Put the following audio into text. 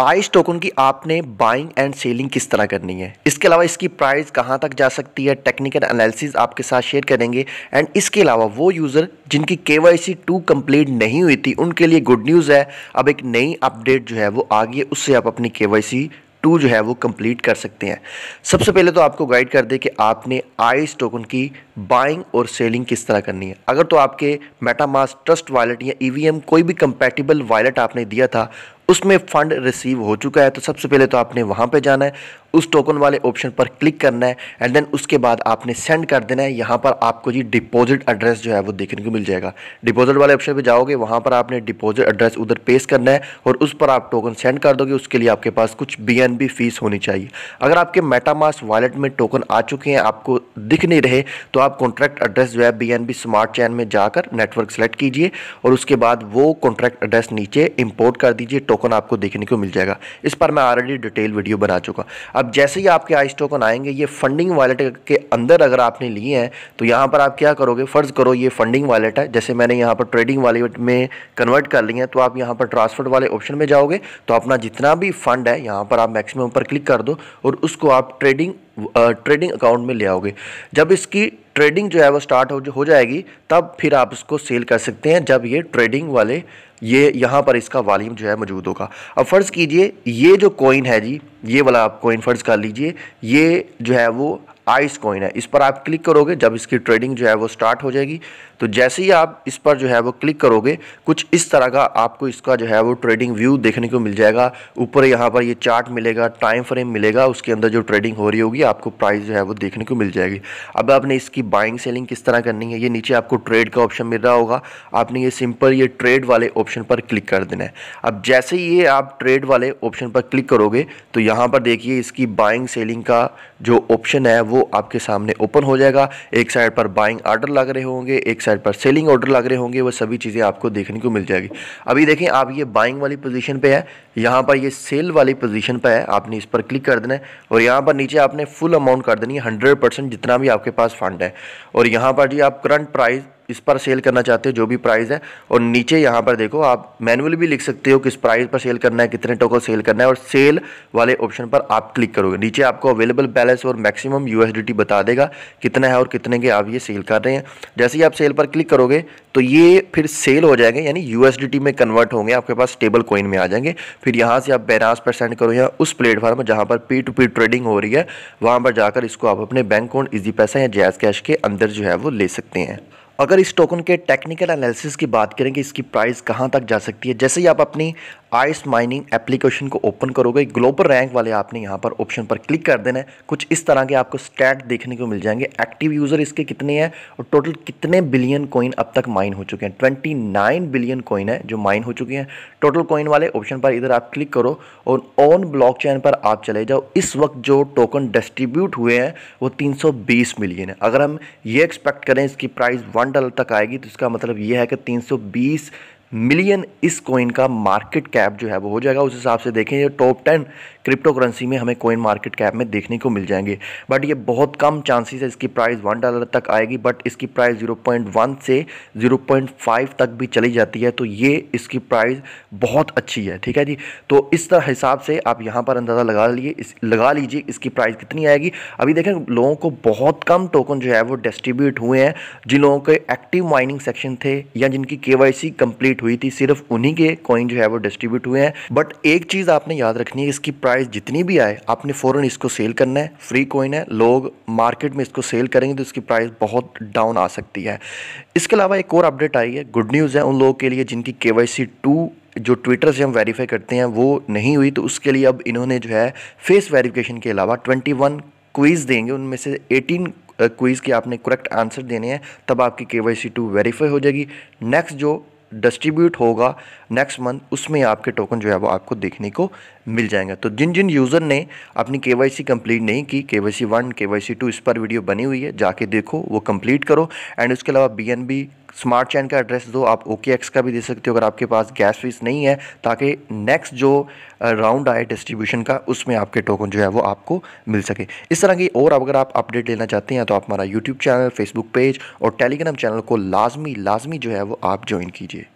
ice token की आपने buying and selling किस तरह करनी है इसके अलावा इसकी प्राइस कहां तक जा सकती है टेक्निकल एनालिसिस आपके साथ शेयर करेंगे एंड इसके अलावा वो यूज़र जिनकी के वाई सी टू कम्प्लीट नहीं हुई थी उनके लिए गुड न्यूज़ है अब एक नई अपडेट जो है वो आ गई है उससे आप अपनी के वाई सी टू जो है वो कंप्लीट कर सकते हैं सबसे पहले तो आपको गाइड कर दे कि आपने आइस टोकन की बाइंग और सेलिंग किस तरह करनी है अगर तो आपके मेटामास ट्रस्ट वॉलेट या ई e कोई भी कंपेटिबल वॉलेट आपने दिया था उसमें फ़ंड रिसीव हो चुका है तो सबसे पहले तो आपने वहाँ पे जाना है उस टोकन वाले ऑप्शन पर क्लिक करना है एंड देन उसके बाद आपने सेंड कर देना है यहाँ पर आपको जी डिपॉजिट एड्रेस जो है वो देखने को मिल जाएगा डिपॉजिट वाले ऑप्शन पे जाओगे वहाँ पर आपने डिपॉजिट एड्रेस उधर पेश करना है और उस पर आप टोकन सेंड कर दोगे उसके लिए आपके पास कुछ बी फीस होनी चाहिए अगर आपके मेटामास वॉलेट में टोकन आ चुके हैं आपको दिख नहीं रहे तो आप कॉन्ट्रैक्ट एड्रेस जो है बी स्मार्ट चैन में जाकर नेटवर्क सेलेक्ट कीजिए और उसके बाद वो कॉन्ट्रैक्ट एड्रेस नीचे इम्पोर्ट कर दीजिए टोकन आपको देखने को मिल जाएगा इस पर मैं ऑलरेडी डिटेल वीडियो बना चुका अब जैसे ही आपके आइस टोकन आएंगे ये फंडिंग वॉलेट के अंदर अगर आपने लिए हैं तो यहाँ पर आप क्या करोगे फ़र्ज़ करो ये फंडिंग वॉलेट है जैसे मैंने यहाँ पर ट्रेडिंग वॉलेट में कन्वर्ट कर लिया है तो आप यहाँ पर ट्रांसफर वाले ऑप्शन में जाओगे तो अपना जितना भी फंड है यहाँ पर आप मैक्सिमम पर क्लिक कर दो और उसको आप ट्रेडिंग ट्रेडिंग अकाउंट में ले आओगे जब इसकी ट्रेडिंग जो है वो स्टार्ट हो हो जाएगी तब फिर आप इसको सेल कर सकते हैं जब ये ट्रेडिंग वाले ये यहाँ पर इसका वॉल्यूम जो है मौजूद होगा अब फ़र्ज़ कीजिए ये जो कॉइन है जी ये वाला आप कॉइन फ़र्ज़ कर लीजिए ये जो है वो आइस कॉइन है इस पर आप क्लिक करोगे जब इसकी ट्रेडिंग जो है वो स्टार्ट हो जाएगी तो जैसे ही आप इस पर जो है वो क्लिक करोगे कुछ इस तरह का आपको इसका जो है वो ट्रेडिंग व्यू देखने को मिल जाएगा ऊपर यहाँ पर ये चार्ट मिलेगा टाइम फ्रेम मिलेगा उसके अंदर जो ट्रेडिंग हो रही होगी आपको प्राइस जो है वो देखने को मिल जाएगी अब आपने इसकी बाइंग सेलिंग किस तरह करनी है ये नीचे आपको ट्रेड का ऑप्शन मिल रहा होगा आपने ये सिंपल ये ट्रेड वाले ऑप्शन पर क्लिक कर देना है अब जैसे ही ये आप ट्रेड वाले ऑप्शन पर क्लिक करोगे तो यहाँ पर देखिए इसकी बाइंग सेलिंग का जो ऑप्शन है वो आपके सामने ओपन हो जाएगा एक साइड पर बाइंग ऑर्डर लग रहे होंगे एक साइड पर सेलिंग ऑर्डर लग रहे होंगे वो सभी चीज़ें आपको देखने को मिल जाएगी अभी देखें आप ये बाइंग वाली पोजीशन पे है यहाँ पर ये सेल वाली पोजीशन पे है आपने इस पर क्लिक कर देना है और यहाँ पर नीचे आपने फुल अमाउंट कर देनी है हंड्रेड जितना भी आपके पास फंड है और यहाँ पर जी आप करंट प्राइस इस पर सेल करना चाहते हो जो भी प्राइस है और नीचे यहाँ पर देखो आप मैनुअल भी लिख सकते हो किस प्राइस पर सेल करना है कितने टोकन सेल करना है और सेल वाले ऑप्शन पर आप क्लिक करोगे नीचे आपको अवेलेबल बैलेंस और मैक्सिमम यूएसडीटी बता देगा कितना है और कितने के आप ये सेल कर रहे हैं जैसे ही आप सेल पर क्लिक करोगे तो ये फिर सेल हो जाएंगे यानी यूएसडीटी में कन्वर्ट होंगे आपके पास स्टेबल कॉइन में आ जाएंगे फिर यहाँ से आप बैनास पर सेंड करो या उस प्लेटफॉर्म जहाँ पर पी टू पी ट्रेडिंग हो रही है वहाँ पर जाकर इसको आप अपने बैंक अकाउंट इजी पैसा या जैज कैश के अंदर जो है वो ले सकते हैं अगर इस टोकन के टेक्निकल एनालिसिस की बात करें कि इसकी प्राइस कहाँ तक जा सकती है जैसे ही आप अपनी आइस माइनिंग एप्लीकेशन को ओपन करोगे ग्लोबल रैंक वाले आपने यहाँ पर ऑप्शन पर क्लिक कर देना है कुछ इस तरह के आपको स्टैट देखने को मिल जाएंगे एक्टिव यूज़र इसके कितने हैं और टोटल कितने बिलियन कॉइन अब तक माइन हो चुके हैं ट्वेंटी नाइन बिलियन कॉइन है जो माइन हो चुके हैं टोटल कॉइन वाले ऑप्शन पर इधर आप क्लिक करो और ऑन चैन पर आप चले जाओ इस वक्त जो टोकन डिस्ट्रीब्यूट हुए हैं वो बीस मिलियन है अगर हम ये एक्सपेक्ट करें इसकी प्राइस वन डॉलर तक आएगी तो इसका मतलब ये है कि बीस मिलियन इस कॉइन का मार्केट कैप जो है वो हो जाएगा उस हिसाब से देखें ये टॉप टेन क्रिप्टो करेंसी में हमें कॉइन मार्केट कैप में देखने को मिल जाएंगे बट ये बहुत कम चांसेस है इसकी प्राइस वन डॉलर तक आएगी बट इसकी प्राइस 0.1 से 0.5 तक भी चली जाती है तो ये इसकी प्राइस बहुत अच्छी है ठीक है जी तो इस तरह हिसाब से आप यहाँ पर अंदाज़ा लगा लिए इस लगा लीजिए इसकी प्राइस कितनी आएगी अभी देखें लोगों को बहुत कम टोकन जो है वो डिस्ट्रीब्यूट हुए हैं जिन लोगों के एक्टिव माइनिंग सेक्शन थे या जिनकी के कंप्लीट डिस्ट्रीब्यूट हुई थी सिर्फ उन्हीं के कॉइन जो है वो डिस्ट्रीब्यूट हुए हैं बट एक चीज़ आपने याद रखनी है इसकी प्राइस जितनी भी आए आपने फ़ौरन इसको सेल करना है फ्री कॉइन है लोग मार्केट में इसको सेल करेंगे तो इसकी प्राइस बहुत डाउन आ सकती है इसके अलावा एक और अपडेट आई है गुड न्यूज़ है उन लोगों के लिए जिनकी के वाई सी टू जो ट्विटर से हम वेरीफाई करते हैं वो नहीं हुई तो उसके लिए अब इन्होंने जो है फेस वेरिफिकेशन के अलावा 21 क्विज़ देंगे उनमें से 18 क्विज़ uh, के आपने करेक्ट आंसर देने हैं तब आपकी के वाई सी टू वेरीफाई हो जाएगी नेक्स्ट जो डिस्ट्रीब्यूट होगा नेक्स्ट मंथ उसमें आपके टोकन जो है वो आपको देखने को मिल जाएंगे तो जिन जिन यूज़र ने अपनी के वाई कंप्लीट नहीं की के वाई सी वन के वाई सी टू इस पर वीडियो बनी हुई है जाके देखो वो कंप्लीट करो एंड उसके अलावा B N B smart chain का एड्रेस दो आप ओके एक्स का भी दे सकते हो अगर आपके पास गैस फीस नहीं है ताकि नेक्स्ट जो राउंड आए डिस्ट्रीब्यूशन का उसमें आपके टोकन जो है वो आपको मिल सके इस तरह की और अगर आप अपडेट लेना चाहते हैं तो आप हमारा यूट्यूब चैनल फेसबुक पेज और टेलीग्राम चैनल को लाजमी लाजमी जो है वो आप ज्वाइन कीजिए